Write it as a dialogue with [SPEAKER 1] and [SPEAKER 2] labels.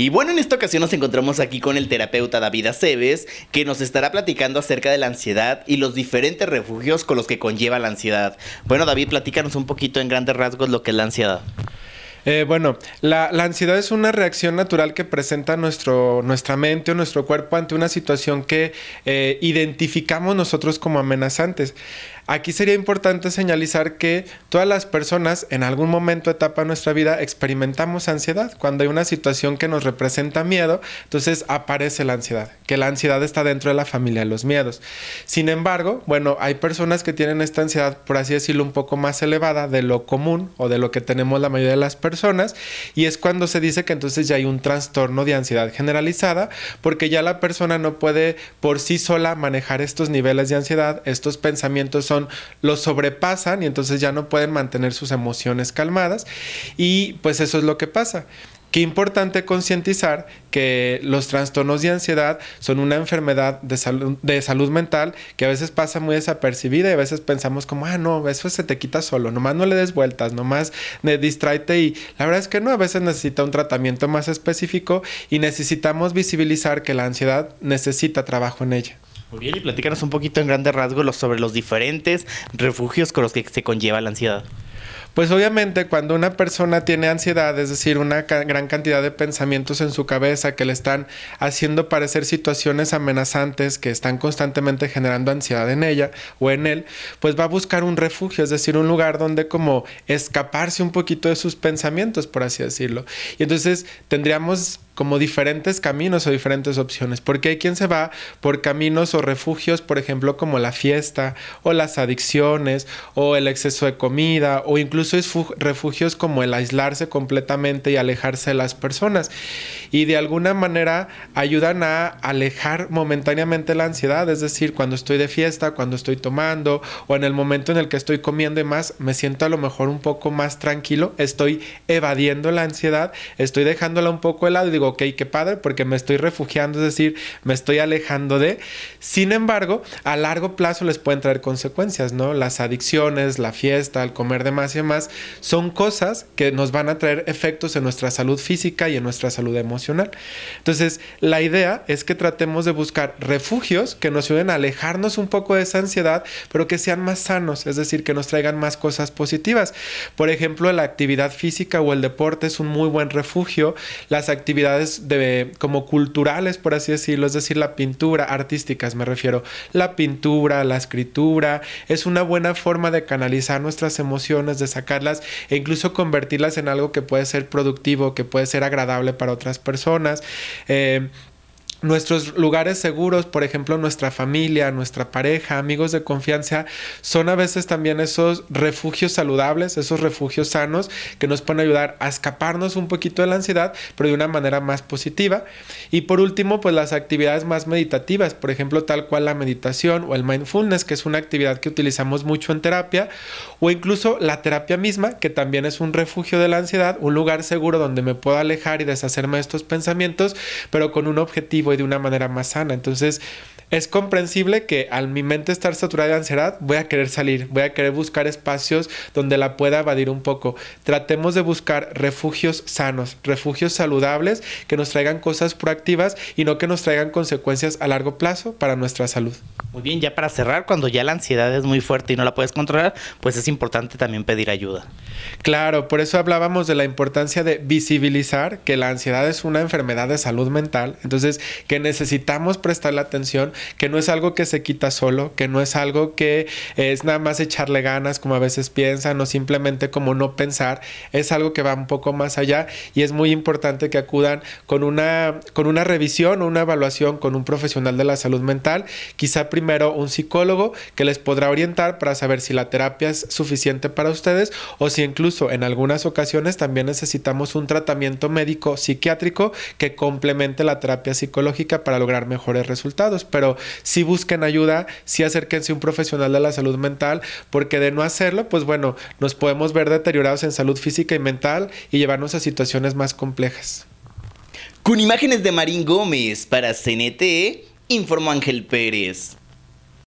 [SPEAKER 1] Y bueno, en esta ocasión nos encontramos aquí con el terapeuta David Aceves, que nos estará platicando acerca de la ansiedad y los diferentes refugios con los que conlleva la ansiedad. Bueno, David, platícanos un poquito en grandes rasgos lo que es la ansiedad.
[SPEAKER 2] Eh, bueno, la, ansiedad es una reacción natural que presenta nuestro, nuestra mente o nuestro cuerpo ante una situación que eh, identificamos nosotros como amenazantes. Aquí sería importante señalizar que todas las personas en algún momento, etapa de nuestra vida, experimentamos ansiedad. Cuando hay una situación que nos representa miedo, entonces aparece la ansiedad, que la ansiedad está dentro de la familia de los miedos. Sin embargo, bueno, hay personas que tienen esta ansiedad, por así decirlo, un poco más elevada de lo común o de lo que tenemos la mayoría de las personas, y es cuando se dice que entonces ya hay un trastorno de ansiedad generalizada, porque ya la persona no puede por sí sola manejar estos niveles de ansiedad, estos pensamientos son lo los sobrepasan y entonces ya no pueden mantener sus emociones calmadas y pues eso es lo que pasa. Qué importante concientizar que los trastornos de ansiedad son una enfermedad de, salud, de salud mental que a veces pasa muy desapercibida y a veces pensamos como, ah, no, eso se te quita solo, nomás no le des vueltas, nomás eh, distráete y la verdad es que no, a veces necesita un tratamiento más específico y necesitamos visibilizar que la ansiedad necesita trabajo en ella.
[SPEAKER 1] Uriel, y platícanos un poquito en grande rasgos sobre los diferentes refugios con los que se conlleva la ansiedad.
[SPEAKER 2] Pues obviamente cuando una persona tiene ansiedad, es decir, una gran cantidad de pensamientos en su cabeza que le están haciendo parecer situaciones amenazantes que están constantemente generando ansiedad en ella o en él, pues va a buscar un refugio, es decir, un lugar donde como escaparse un poquito de sus pensamientos, por así decirlo. Y entonces tendríamos como diferentes caminos o diferentes opciones, porque hay quien se va por caminos o refugios, por ejemplo, como la fiesta o las adicciones o el exceso de comida o incluso refugios como el aislarse completamente y alejarse de las personas y de alguna manera ayudan a alejar momentáneamente la ansiedad, es decir, cuando estoy de fiesta, cuando estoy tomando o en el momento en el que estoy comiendo y más, me siento a lo mejor un poco más tranquilo, estoy evadiendo la ansiedad, estoy dejándola un poco de lado y digo, ok, qué padre, porque me estoy refugiando, es decir, me estoy alejando de. Sin embargo, a largo plazo les pueden traer consecuencias, ¿no? Las adicciones, la fiesta, el comer de más y más, son cosas que nos van a traer efectos en nuestra salud física y en nuestra salud emocional. Entonces, la idea es que tratemos de buscar refugios que nos ayuden a alejarnos un poco de esa ansiedad, pero que sean más sanos, es decir, que nos traigan más cosas positivas. Por ejemplo, la actividad física o el deporte es un muy buen refugio, las actividades como culturales, por así decirlo, es decir, la pintura, artísticas me refiero, la pintura, la escritura, es una buena forma de canalizar nuestras emociones, de sacarlas e incluso convertirlas en algo que puede ser productivo, que puede ser agradable para otras personas. Eh, Nuestros lugares seguros, por ejemplo, nuestra familia, nuestra pareja, amigos de confianza, son a veces también esos refugios saludables, esos refugios sanos que nos pueden ayudar a escaparnos un poquito de la ansiedad, pero de una manera más positiva. Y por último, pues las actividades más meditativas, por ejemplo, tal cual la meditación o el mindfulness, que es una actividad que utilizamos mucho en terapia, o incluso la terapia misma, que también es un refugio de la ansiedad, un lugar seguro donde me puedo alejar y deshacerme de estos pensamientos, pero con un objetivo y de una manera más sana. Entonces, es comprensible que al mi mente estar saturada de ansiedad, voy a querer salir, voy a querer buscar espacios donde la pueda evadir un poco. Tratemos de buscar refugios sanos, refugios saludables que nos traigan cosas proactivas y no que nos traigan consecuencias a largo plazo para nuestra salud.
[SPEAKER 1] Muy bien, ya para cerrar, cuando ya la ansiedad es muy fuerte y no la puedes controlar, pues es importante también pedir ayuda.
[SPEAKER 2] Claro, por eso hablábamos de la importancia de visibilizar que la ansiedad es una enfermedad de salud mental, entonces que necesitamos prestarle atención, que no es algo que se quita solo, que no es algo que eh, es nada más echarle ganas como a veces piensan o simplemente como no pensar, es algo que va un poco más allá y es muy importante que acudan con una, con una revisión o una evaluación con un profesional de la salud mental, quizá primero un psicólogo que les podrá orientar para saber si la terapia es suficiente para ustedes o si incluso en algunas ocasiones también necesitamos un tratamiento médico psiquiátrico que complemente la terapia psicológica para lograr mejores resultados. Pero si busquen ayuda, si sí acérquense a un profesional de la salud mental, porque de no hacerlo, pues bueno, nos podemos ver deteriorados en salud física y mental y llevarnos a situaciones más complejas.
[SPEAKER 1] Con imágenes de Marín Gómez para CNT, informó Ángel Pérez.